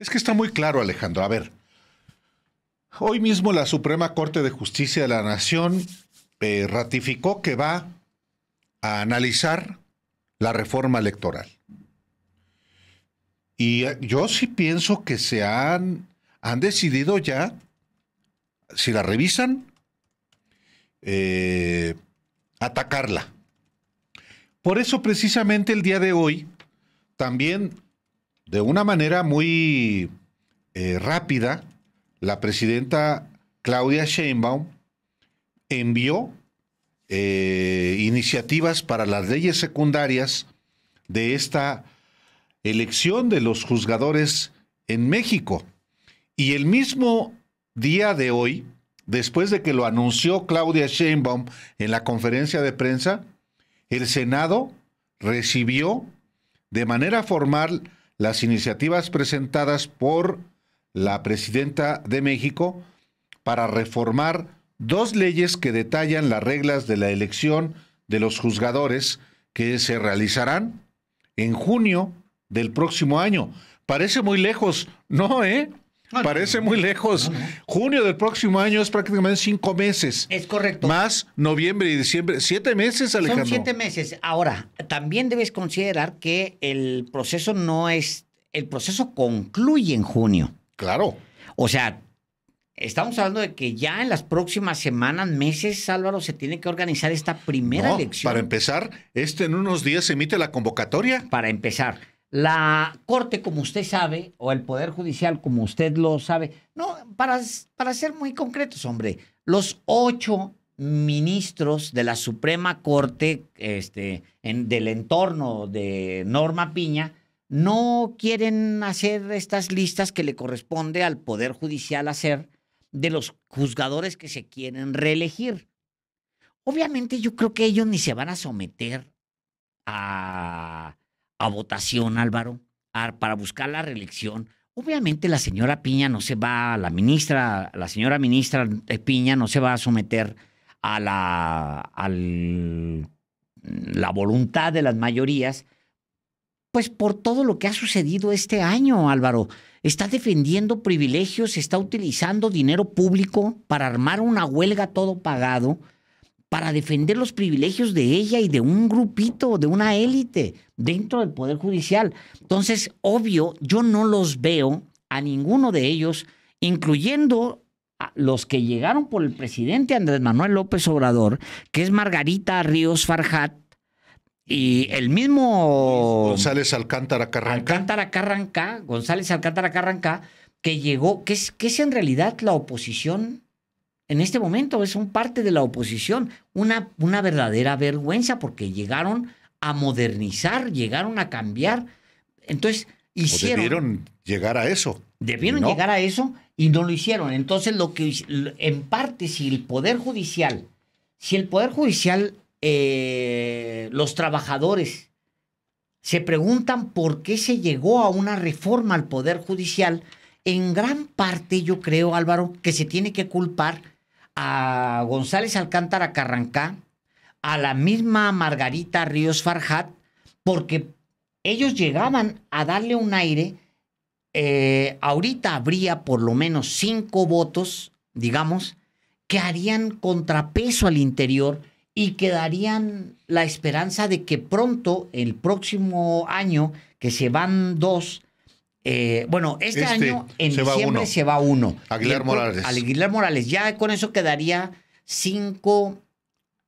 Es que está muy claro, Alejandro. A ver, hoy mismo la Suprema Corte de Justicia de la Nación eh, ratificó que va a analizar la reforma electoral. Y eh, yo sí pienso que se han, han decidido ya, si la revisan, eh, atacarla. Por eso precisamente el día de hoy también de una manera muy eh, rápida, la presidenta Claudia Sheinbaum envió eh, iniciativas para las leyes secundarias de esta elección de los juzgadores en México. Y el mismo día de hoy, después de que lo anunció Claudia Sheinbaum en la conferencia de prensa, el Senado recibió de manera formal las iniciativas presentadas por la presidenta de México para reformar dos leyes que detallan las reglas de la elección de los juzgadores que se realizarán en junio del próximo año. Parece muy lejos, ¿no? ¿Eh? Parece muy lejos. Junio del próximo año es prácticamente cinco meses. Es correcto. Más noviembre y diciembre. Siete meses, Alejandro. Son siete meses. Ahora, también debes considerar que el proceso no es. El proceso concluye en junio. Claro. O sea, estamos hablando de que ya en las próximas semanas, meses, Álvaro, se tiene que organizar esta primera elección. Para empezar, este en unos días se emite la convocatoria. Para empezar. La Corte, como usted sabe, o el Poder Judicial, como usted lo sabe, no, para, para ser muy concretos, hombre, los ocho ministros de la Suprema Corte este, del entorno de Norma Piña no quieren hacer estas listas que le corresponde al Poder Judicial hacer de los juzgadores que se quieren reelegir. Obviamente yo creo que ellos ni se van a someter a a votación, Álvaro, para buscar la reelección. Obviamente la señora Piña no se va, la ministra, la señora ministra Piña no se va a someter a la, al, la voluntad de las mayorías, pues por todo lo que ha sucedido este año, Álvaro. Está defendiendo privilegios, está utilizando dinero público para armar una huelga todo pagado para defender los privilegios de ella y de un grupito, de una élite dentro del Poder Judicial. Entonces, obvio, yo no los veo a ninguno de ellos, incluyendo a los que llegaron por el presidente Andrés Manuel López Obrador, que es Margarita Ríos Farjat, y el mismo... González Alcántara Carranca. Alcántara Carranca, González Alcántara Carranca, que llegó, que es, que es en realidad la oposición en este momento es un parte de la oposición. Una, una verdadera vergüenza porque llegaron a modernizar, llegaron a cambiar. Entonces, hicieron... debieron llegar a eso. Debieron llegar a eso y no lo hicieron. Entonces, lo que en parte, si el Poder Judicial, si el Poder Judicial, eh, los trabajadores se preguntan por qué se llegó a una reforma al Poder Judicial, en gran parte yo creo, Álvaro, que se tiene que culpar a González Alcántara Carrancá, a la misma Margarita Ríos Farjat, porque ellos llegaban a darle un aire. Eh, ahorita habría por lo menos cinco votos, digamos, que harían contrapeso al interior y que darían la esperanza de que pronto, el próximo año, que se van dos, eh, bueno, este, este, año en diciembre se va uno. Aguilar Morales. Aguilar Morales. Ya con eso quedaría 5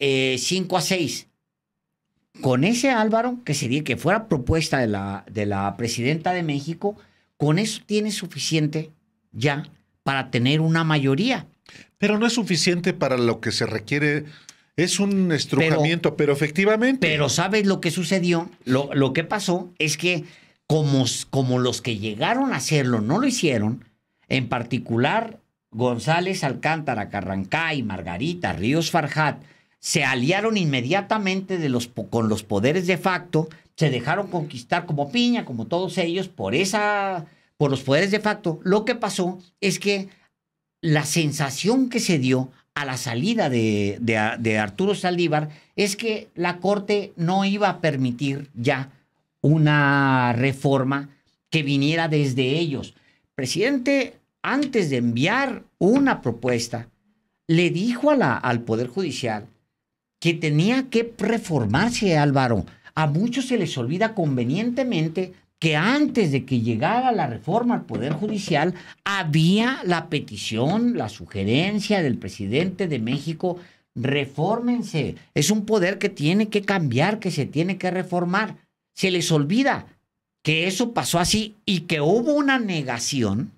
eh, a 6. Con ese Álvaro, que sería que fuera propuesta de la, de la presidenta de México, con eso tiene suficiente ya para tener una mayoría. Pero no es suficiente para lo que se requiere. Es un estrujamiento, pero, efectivamente. Pero ¿sabes lo que sucedió? Lo, lo que pasó es que como, los que llegaron a hacerlo no lo hicieron, en particular González Alcántara, Carrancay, Margarita, Ríos Farjat, se aliaron inmediatamente de los, con los poderes de facto, se dejaron conquistar como piña, como todos ellos, por, esa, por los poderes de facto. Lo que pasó es que la sensación que se dio a la salida de, de, de Arturo Saldívar es que la Corte no iba a permitir ya una reforma que viniera desde ellos. Presidente, antes de enviar una propuesta, le dijo al Poder Judicial que tenía que reformarse, Álvaro. A muchos se les olvida convenientemente que antes de que llegara la reforma al Poder Judicial, había la petición, la sugerencia del presidente de México, reformense Es un poder que tiene que cambiar, que se tiene que reformar se les olvida que eso pasó así y que hubo una negación,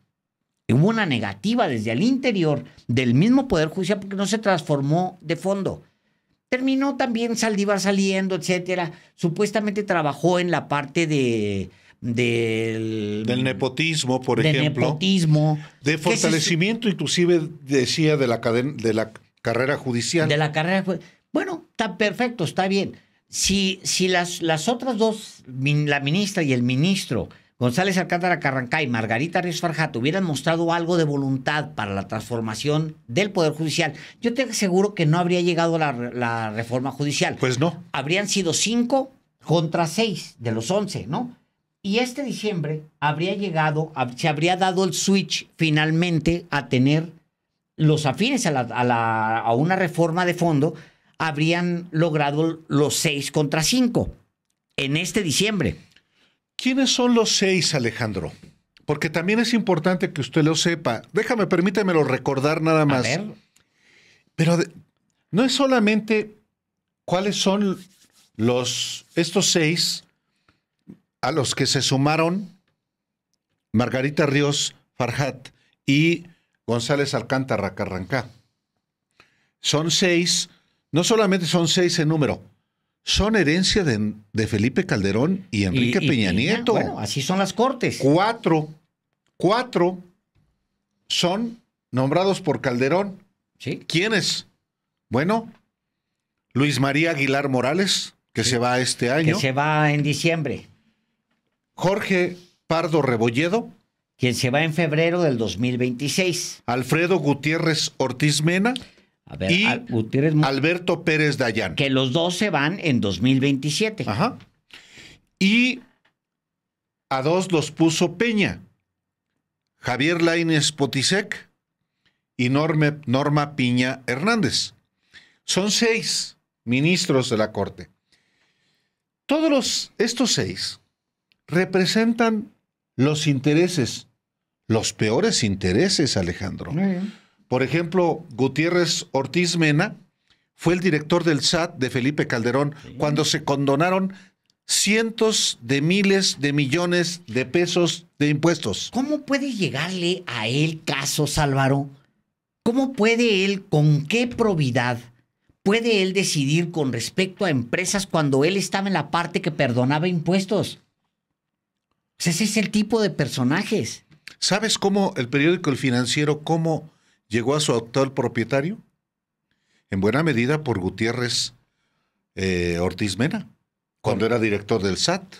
hubo una negativa desde el interior del mismo Poder Judicial porque no se transformó de fondo. Terminó también Saldívar saliendo, etcétera. Supuestamente trabajó en la parte de, del, nepotismo, por del ejemplo. Nepotismo, de fortalecimiento, inclusive decía, de la, de la carrera judicial. De la carrera Bueno, está perfecto, está bien si, si las, las otras dos, la ministra y el ministro, González Alcántara Carrancá y Margarita Ríos Farjat hubieran mostrado algo de voluntad para la transformación del Poder Judicial, yo te aseguro que no habría llegado la, la reforma judicial. Pues no. Habrían sido cinco contra seis de los once, ¿no? Y este diciembre habría llegado, se habría dado el switch finalmente a tener los afines a, la, a una reforma de fondo habrían logrado los seis contra cinco en este diciembre. ¿Quiénes son los seis, Alejandro? Porque también es importante que usted lo sepa. Déjame, permítamelo recordar nada más. Pero no es solamente cuáles son los estos seis a los que se sumaron Margarita Ríos Farhat y González Alcántara Carrancá. Son seis no solamente son seis en número, son herencia de, Felipe Calderón y Enrique Peña Nieto. Bueno, así son las cortes. Cuatro, cuatro son nombrados por Calderón. ¿Quiénes? Bueno, Luis María Aguilar Morales, que se va este año. Que se va en diciembre. Jorge Pardo Rebolledo. Quien se va en febrero del 2026. Alfredo Gutiérrez Ortiz Mena y Alberto Pérez Dayán. Que los dos se van en 2027. Ajá. Y a dos los puso Peña. Javier Laines Potisek y Norma, Piña Hernández. Son seis ministros de la Corte. Todos estos seis representan los intereses, los peores intereses, Alejandro, por ejemplo, Gutiérrez Ortiz Mena fue el director del SAT de Felipe Calderón cuando se condonaron cientos de miles de millones de pesos de impuestos. ¿Cómo puede llegarle a él Caso Álvaro? ¿Cómo puede él, con qué probidad, puede él decidir con respecto a empresas cuando él estaba en la parte que perdonaba impuestos? Pues ese es el tipo de personajes. ¿Sabes cómo el periódico El Financiero, cómo llegó a su actual propietario, en buena medida por Gutiérrez eh, Ortiz Mena, cuando era director del SAT.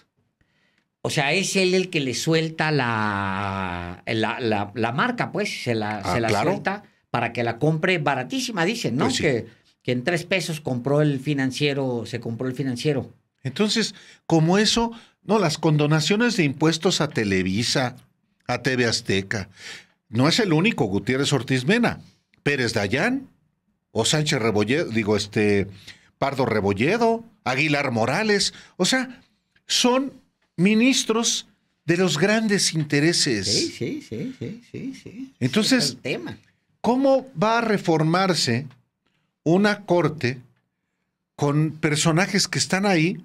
O sea, es él el que le suelta la, la, marca, pues, se la, ah, suelta para que la compre baratísima, dicen, ¿no? Pues que, en tres pesos compró el financiero, se compró el financiero. Entonces, como eso, no, las condonaciones de impuestos a Televisa, a TV Azteca, no es el único Gutiérrez Ortiz Mena. Pérez Dayán, o Sánchez Rebolledo, digo, este, Pardo Rebolledo, Aguilar Morales, o sea, son ministros de los grandes intereses. Sí, sí, sí, sí, sí. sí. Entonces, ¿cómo va a reformarse una corte con personajes que están ahí?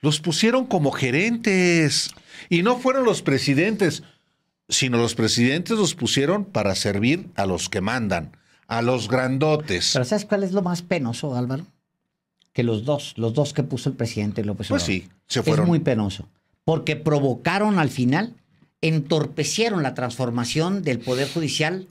Los pusieron como gerentes y no fueron los presidentes sino los presidentes los pusieron para servir a los que mandan, a los grandotes. Pero ¿sabes cuál es lo más penoso, Álvaro? Que los dos, los dos que puso el presidente López Obrador. Pues sí, se fueron. Es muy penoso, porque provocaron al final, entorpecieron la transformación del Poder Judicial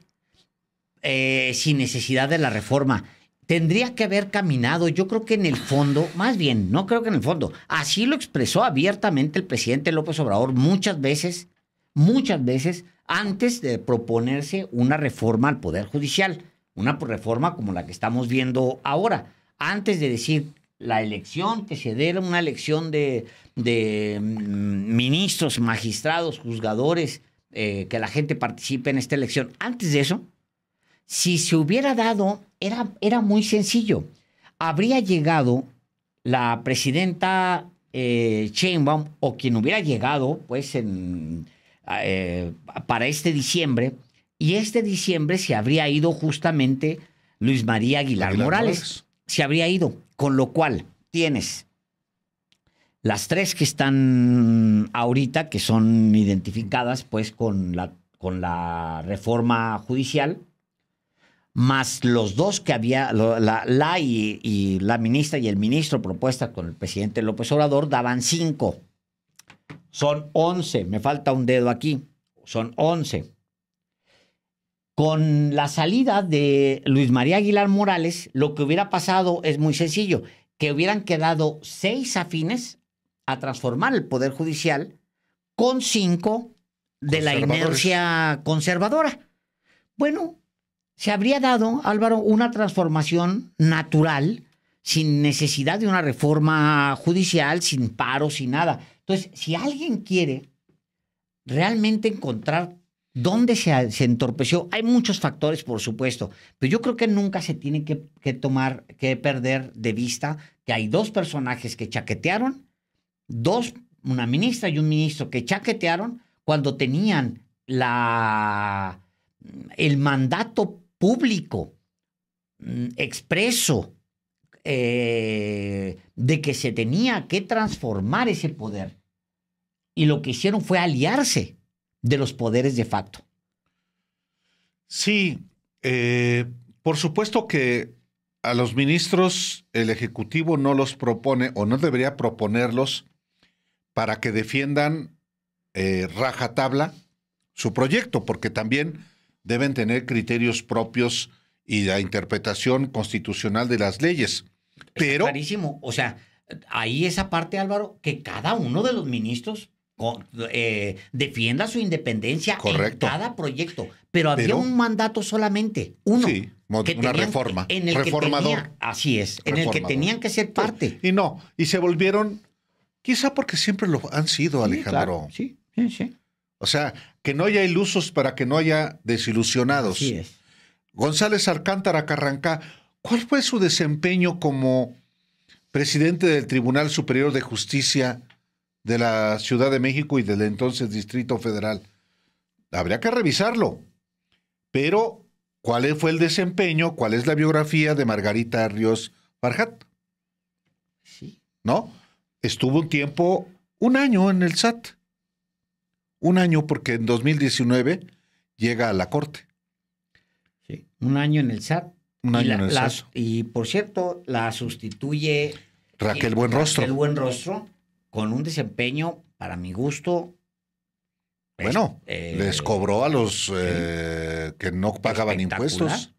eh, sin necesidad de la reforma. Tendría que haber caminado, yo creo que en el fondo, más bien, no creo que en el fondo, así lo expresó abiertamente el presidente López Obrador muchas veces muchas veces antes de proponerse una reforma al Poder Judicial, una reforma como la que estamos viendo ahora, antes de decir la elección, que se dé una elección de, mm, ministros, magistrados, juzgadores, eh, que la gente participe en esta elección. Antes de eso, si se hubiera dado, era, era muy sencillo. Habría llegado la presidenta eh, o quien hubiera llegado, pues en Ah, eh, para este diciembre, y este diciembre se habría ido justamente Luis María Aguilar, Morales. Se habría ido, con lo cual tienes las tres que están ahorita, que son identificadas pues con la, con la reforma judicial, más los dos que había, la, y, la ministra y el ministro propuesta con el presidente López Obrador, daban cinco. Son 11, me falta un dedo aquí, son 11. Con la salida de Luis María Aguilar Morales, lo que hubiera pasado es muy sencillo, que hubieran quedado seis afines a transformar el Poder Judicial con cinco de la inercia conservadora. Bueno, se habría dado, Álvaro, una transformación natural sin necesidad de una reforma judicial, sin paro, sin nada. Entonces, si alguien quiere realmente encontrar dónde se, entorpeció, hay muchos factores, por supuesto, pero yo creo que nunca se tiene que, tomar, que perder de vista que hay dos personajes que chaquetearon, dos, una ministra y un ministro que chaquetearon cuando tenían la, el mandato público mm, expreso eh, de que se tenía que transformar ese poder. Y lo que hicieron fue aliarse de los poderes de facto. Sí, eh, por supuesto que a los ministros el Ejecutivo no los propone o no debería proponerlos para que defiendan raja eh, rajatabla su proyecto, porque también deben tener criterios propios y la interpretación constitucional de las leyes. Pero. Clarísimo. O sea, ahí esa parte, Álvaro, que cada uno de los ministros eh, defienda su independencia en cada proyecto. Pero había un mandato solamente, uno. una reforma. En el Reformador. así es, en el que tenían que ser parte. y no, y se volvieron, quizá porque siempre lo han sido, Alejandro. sí, sí, sí. O sea, que no haya ilusos para que no haya desilusionados. Así es. González Alcántara Carranca ¿Cuál fue su desempeño como presidente del Tribunal Superior de Justicia de la Ciudad de México y del entonces Distrito Federal? Habría que revisarlo. Pero, ¿cuál fue el desempeño? ¿Cuál es la biografía de Margarita Ríos Barjat? Sí. ¿No? Estuvo un tiempo, un año en el SAT. Un año porque en 2019 llega a la Corte. Sí, un año en el SAT y, por cierto, la sustituye Raquel Buenrostro. Buenrostro, con un desempeño, para mi gusto. Bueno, eh, les cobró a los eh, que no pagaban impuestos.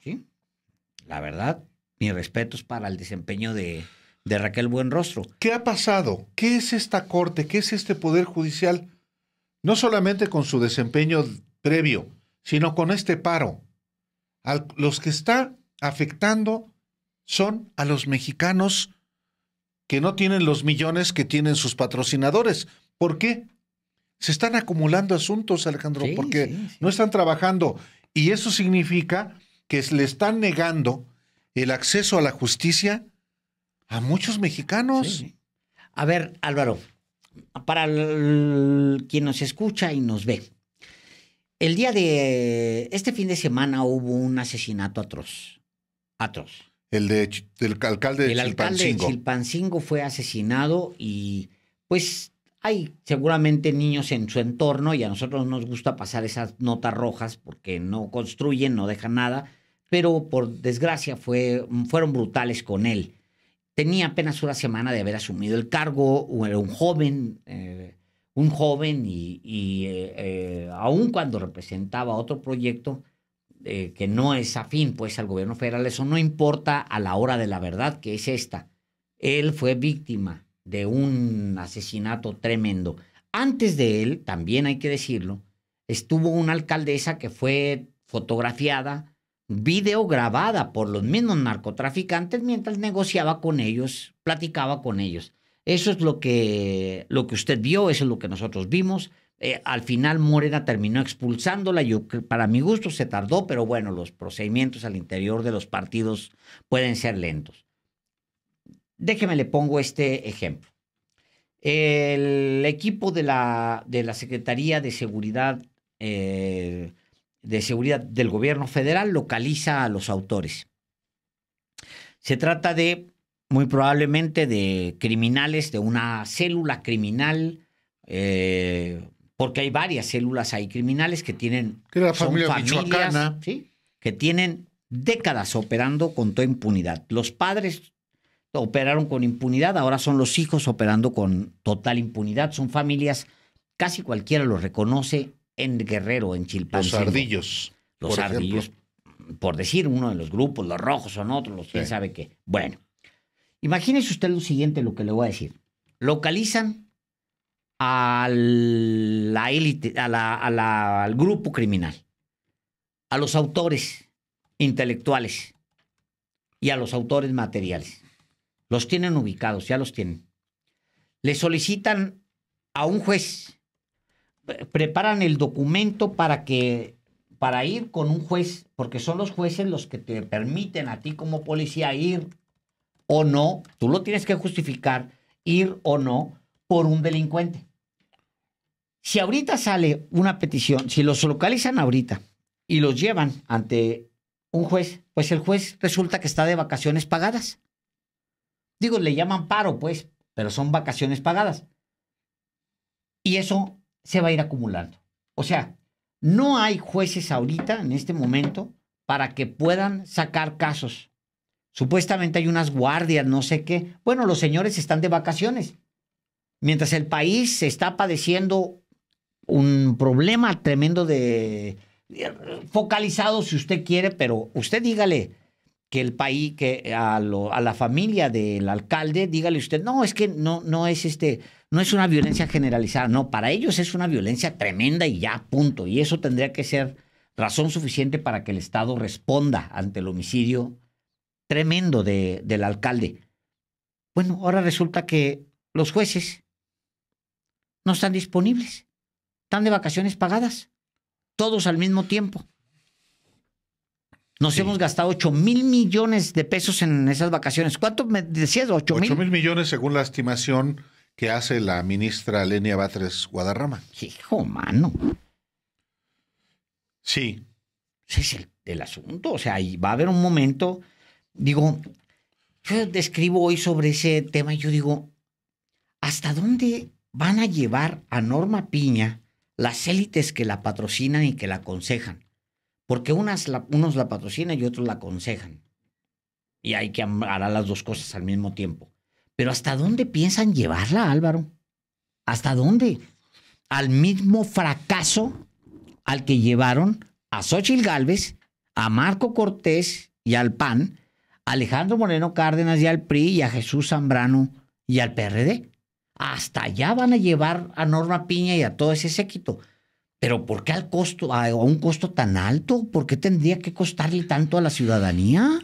La verdad, respeto respetos para el desempeño de, Raquel Buenrostro. ¿Qué ha pasado? ¿Qué es esta corte? ¿Qué es este poder judicial? No solamente con su desempeño previo, sino con este paro. A los que están afectando son a los mexicanos que no tienen los millones que tienen sus patrocinadores. ¿Por qué? Se están acumulando asuntos, Alejandro, porque no están trabajando. Y eso significa que le están negando el acceso a la justicia a muchos mexicanos. A ver, Álvaro, para quien nos escucha y nos ve, el día de este fin de semana hubo un asesinato atroz Atroz. El de del alcalde de El alcalde de Chilpancingo fue asesinado y pues hay seguramente niños en su entorno y a nosotros nos gusta pasar esas notas rojas porque no construyen, no dejan nada, pero por desgracia fue, fueron brutales con él. Tenía apenas una semana de haber asumido el cargo, era un joven, eh, un joven y, aún eh, eh, aun cuando representaba otro proyecto, eh, que no es afín pues al gobierno federal, eso no importa a la hora de la verdad, que es esta. Él fue víctima de un asesinato tremendo. Antes de él, también hay que decirlo, estuvo una alcaldesa que fue fotografiada, videograbada por los mismos narcotraficantes mientras negociaba con ellos, platicaba con ellos. Eso es lo que, lo que usted vio, eso es lo que nosotros vimos. Eh, al final Morena terminó expulsándola, yo, para mi gusto se tardó, pero bueno, los procedimientos al interior de los partidos pueden ser lentos. Déjeme le pongo este ejemplo. El equipo de la, de la Secretaría de Seguridad, eh, de Seguridad del Gobierno Federal localiza a los autores. Se trata de, muy probablemente, de criminales, de una célula criminal eh, porque hay varias células ahí criminales que tienen que familia son familias, que tienen décadas operando con toda impunidad. Los padres operaron con impunidad, ahora son los hijos operando con total impunidad. Son familias, casi cualquiera lo reconoce en Guerrero, en Chilpancingo. Los ardillos. Los por ardillos, por decir uno de los grupos, los rojos son otros, los que quién sabe qué. Bueno, imagínese usted lo siguiente, lo que le voy a decir. Localizan al la élite, al grupo criminal, a los autores intelectuales y a los autores materiales. Los tienen ubicados, ya los tienen. Le solicitan a un juez, eh, preparan el documento para que para ir con un juez, porque son los jueces los que te permiten a ti como policía ir o no, tú lo tienes que justificar, ir o no por un delincuente. Si ahorita sale una petición, si los localizan ahorita y los llevan ante un juez, pues el juez resulta que está de vacaciones pagadas. Digo, le llaman paro, pues, pero son vacaciones pagadas. Y eso se va a ir acumulando. O sea, no hay jueces ahorita, en este momento, para que puedan sacar casos. Supuestamente hay unas guardias, no sé qué. Bueno, los señores están de vacaciones. Mientras el país se está padeciendo un problema tremendo de focalizado si usted quiere, pero usted dígale que el país, que a, lo, a la familia del alcalde, dígale usted, no, es que no, no es este, no es una violencia generalizada, no, para ellos es una violencia tremenda y ya, punto. Y eso tendría que ser razón suficiente para que el Estado responda ante el homicidio tremendo de, del alcalde. Bueno, ahora resulta que los jueces no están disponibles están de vacaciones pagadas, todos al mismo tiempo. Nos hemos gastado 8 mil millones de pesos en esas vacaciones. ¿Cuánto me decías? 8 mil. 8 mil millones según la estimación que hace la ministra Lenia Batres Guadarrama. Hijo, mano. Sí. Ese es el, asunto. O sea, ahí va a haber un momento. Digo, yo describo hoy sobre ese tema y yo digo, ¿hasta dónde van a llevar a Norma Piña las élites que la patrocinan y que la aconsejan. Porque unas unos la patrocinan y otros la aconsejan. Y hay que a las dos cosas al mismo tiempo. Pero ¿hasta dónde piensan llevarla, Álvaro? ¿Hasta dónde? Al mismo fracaso al que llevaron a Xochitl Gálvez, a Marco Cortés y al PAN, a Alejandro Moreno Cárdenas y al PRI y a Jesús Zambrano y al PRD. Hasta allá van a llevar a Norma Piña y a todo ese séquito. Pero ¿por qué al costo, a un costo tan alto? ¿Por qué tendría que costarle tanto a la ciudadanía?